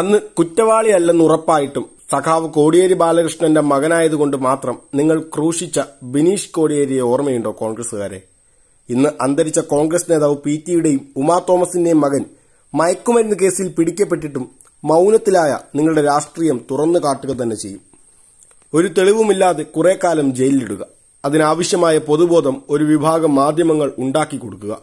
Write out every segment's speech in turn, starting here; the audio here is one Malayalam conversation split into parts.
അന്ന് കുറ്റവാളിയല്ലെന്ന് ഉറപ്പായിട്ടും സഖാവ് കോടിയേരി ബാലകൃഷ്ണന്റെ മകനായതുകൊണ്ട് മാത്രം നിങ്ങൾ ക്രൂശിച്ച ബിനീഷ് കോടിയേരിയെ ഓർമ്മയുണ്ടോ കോൺഗ്രസുകാരെ ഇന്ന് അന്തരിച്ച കോൺഗ്രസ് നേതാവ് പി ടിയുടെയും ഉമാ തോമസിന്റെയും മകൻ മയക്കുമരുന്ന് കേസിൽ പിടിക്കപ്പെട്ടിട്ടും മൌനത്തിലായ നിങ്ങളുടെ രാഷ്ട്രീയം തുറന്നു കാട്ടുക തന്നെ ചെയ്യും ഒരു തെളിവുമില്ലാതെ കുറെ കാലം ജയിലിലിടുക അതിനാവശ്യമായ പൊതുബോധം ഒരു വിഭാഗം മാധ്യമങ്ങൾ ഉണ്ടാക്കി കൊടുക്കുക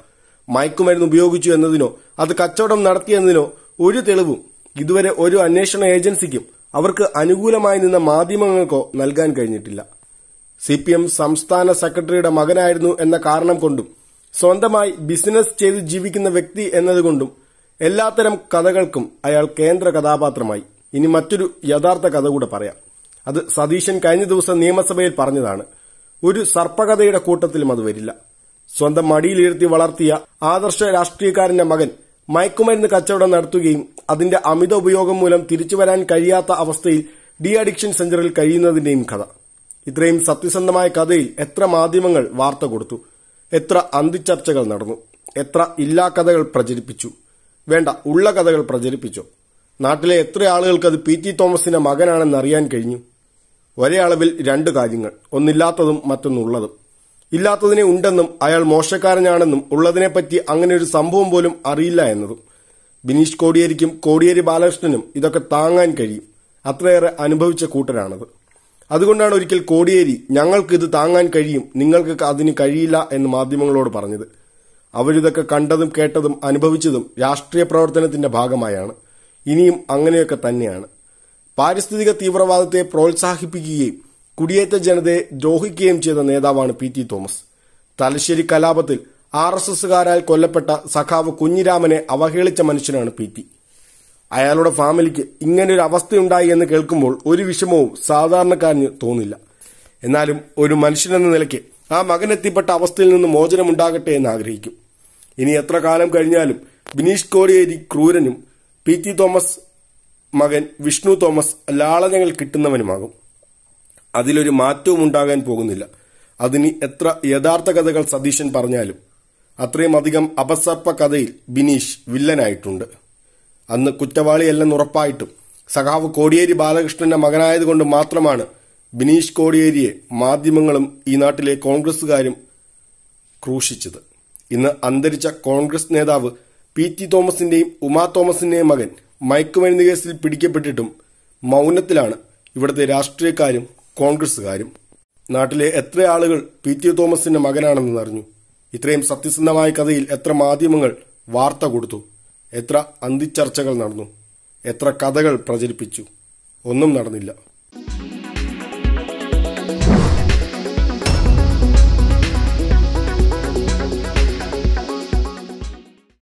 മയക്കുമരുന്ന് ഉപയോഗിച്ചു എന്നതിനോ അത് കച്ചവടം നടത്തിയെന്നതിനോ ഒരു തെളിവും ഇതുവരെ ഒരു അന്വേഷണ ഏജൻസിക്കും അവർക്ക് അനുകൂലമായി നിന്ന മാധ്യമങ്ങൾക്കോ നൽകാൻ കഴിഞ്ഞിട്ടില്ല സി സംസ്ഥാന സെക്രട്ടറിയുടെ മകനായിരുന്നു എന്ന കാരണം കൊണ്ടും സ്വന്തമായി ബിസിനസ് ചെയ്ത് ജീവിക്കുന്ന വ്യക്തി എന്നതുകൊണ്ടും എല്ലാത്തരം കഥകൾക്കും അയാൾ കേന്ദ്ര കഥാപാത്രമായി ഇനി മറ്റൊരു യഥാർത്ഥ കഥ കൂടെ പറയാം അത് സതീശൻ കഴിഞ്ഞ ദിവസം നിയമസഭയിൽ പറഞ്ഞതാണ് ഒരു സർപ്പകഥയുടെ കൂട്ടത്തിലും അത് വരില്ല സ്വന്തം മടിയിലിരുത്തി വളർത്തിയ ആദർശ രാഷ്ട്രീയക്കാരന്റെ മകൻ മയക്കുമരുന്ന് കച്ചവടം നടത്തുകയും അതിന്റെ അമിത ഉപയോഗം മൂലം തിരിച്ചുവരാൻ കഴിയാത്ത അവസ്ഥയിൽ ഡി അഡിക്ഷൻ സെന്ററിൽ കഴിയുന്നതിന്റെയും കഥ ഇത്രയും സത്യസന്ധമായ കഥയിൽ എത്ര മാധ്യമങ്ങൾ വാർത്ത കൊടുത്തു എത്ര അന്തിച്ചർച്ചകൾ നടന്നു എത്ര ഇല്ലാ കഥകൾ പ്രചരിപ്പിച്ചു വേണ്ട ഉള്ള കഥകൾ പ്രചരിപ്പിച്ചു നാട്ടിലെ എത്ര ആളുകൾക്ക് അത് പി ടി തോമസിന്റെ മകനാണെന്ന് അറിയാൻ കഴിഞ്ഞു ഒരേ അളവിൽ രണ്ട് കാര്യങ്ങൾ ഒന്നില്ലാത്തതും മറ്റൊന്നുള്ളതും ഇല്ലാത്തതിനെ ഉണ്ടെന്നും അയാൾ മോശക്കാരനാണെന്നും ഉള്ളതിനെപ്പറ്റി അങ്ങനെ ഒരു സംഭവം പോലും അറിയില്ല എന്നതും ബിനീഷ് കോടിയേരിക്കും കോടിയേരി ബാലകൃഷ്ണനും ഇതൊക്കെ താങ്ങാൻ കഴിയും അത്രയേറെ അനുഭവിച്ച കൂട്ടരാണത് അതുകൊണ്ടാണ് ഒരിക്കൽ കോടിയേരി ഞങ്ങൾക്ക് ഇത് താങ്ങാൻ കഴിയും നിങ്ങൾക്ക് അതിന് കഴിയില്ല എന്ന് മാധ്യമങ്ങളോട് പറഞ്ഞത് അവരിതൊക്കെ കണ്ടതും കേട്ടതും അനുഭവിച്ചതും രാഷ്ട്രീയ പ്രവർത്തനത്തിന്റെ ഭാഗമായാണ് ഇനിയും അങ്ങനെയൊക്കെ തന്നെയാണ് പാരിസ്ഥിതിക തീവ്രവാദത്തെ പ്രോത്സാഹിപ്പിക്കുകയും കുടിയേറ്റ ജനതയെ ദ്രോഹിക്കുകയും ചെയ്ത നേതാവാണ് പി ടി തോമസ് തലശ്ശേരി കലാപത്തിൽ ആർ എസ് എസുകാരാൽ കൊല്ലപ്പെട്ട സഖാവ് കുഞ്ഞിരാമനെ അവഹേളിച്ച മനുഷ്യനാണ് പി ടി അയാളുടെ ഫാമിലിക്ക് ഇങ്ങനൊരു അവസ്ഥയുണ്ടായി എന്ന് കേൾക്കുമ്പോൾ ഒരു വിഷമവും സാധാരണക്കാരന് തോന്നില്ല എന്നാലും ഒരു മനുഷ്യനെന്ന നിലയ്ക്ക് ആ മകനെത്തിപ്പെട്ട അവസ്ഥയിൽ നിന്ന് മോചനമുണ്ടാകട്ടെ എന്ന് ആഗ്രഹിക്കും ഇനി എത്ര കാലം കഴിഞ്ഞാലും ബിനീഷ് കോറിയേരി ക്രൂരനും പി ടി തോമസ് മകൻ വിഷ്ണു തോമസ് ലാളനങ്ങൾ കിട്ടുന്നവനുമാകും അതിലൊരു മാറ്റവും ഉണ്ടാകാൻ പോകുന്നില്ല അതിന് എത്ര യഥാർത്ഥ കഥകൾ സതീശൻ പറഞ്ഞാലും അത്രയുമധികം അപസർപ്പ കഥയിൽ ബിനീഷ് വില്ലനായിട്ടുണ്ട് അന്ന് കുറ്റവാളിയല്ലെന്ന് ഉറപ്പായിട്ടും സഖാവ് കോടിയേരി ബാലകൃഷ്ണന്റെ മകനായതുകൊണ്ട് മാത്രമാണ് ബിനീഷ് കോടിയേരിയെ മാധ്യമങ്ങളും ഈ നാട്ടിലെ കോൺഗ്രസുകാരും ക്രൂശിച്ചത് ഇന്ന് അന്തരിച്ച കോൺഗ്രസ് നേതാവ് പി ടി തോമസിന്റെയും ഉമാ തോമസിന്റെയും മകൻ മയക്കുമരുന്ന് കേസിൽ പിടിക്കപ്പെട്ടിട്ടും മൗനത്തിലാണ് ഇവിടുത്തെ രാഷ്ട്രീയക്കാരും കോൺഗ്രസുകാരും നാട്ടിലെ എത്ര ആളുകൾ പി ടി തോമസിന്റെ മകനാണെന്ന് അറിഞ്ഞു ഇത്രയും സത്യസന്ധമായ കഥയിൽ എത്ര മാധ്യമങ്ങൾ വാർത്ത കൊടുത്തു എത്ര അന്തിച്ചർച്ചകൾ നടന്നു എത്ര കഥകൾ പ്രചരിപ്പിച്ചു ഒന്നും നടന്നില്ല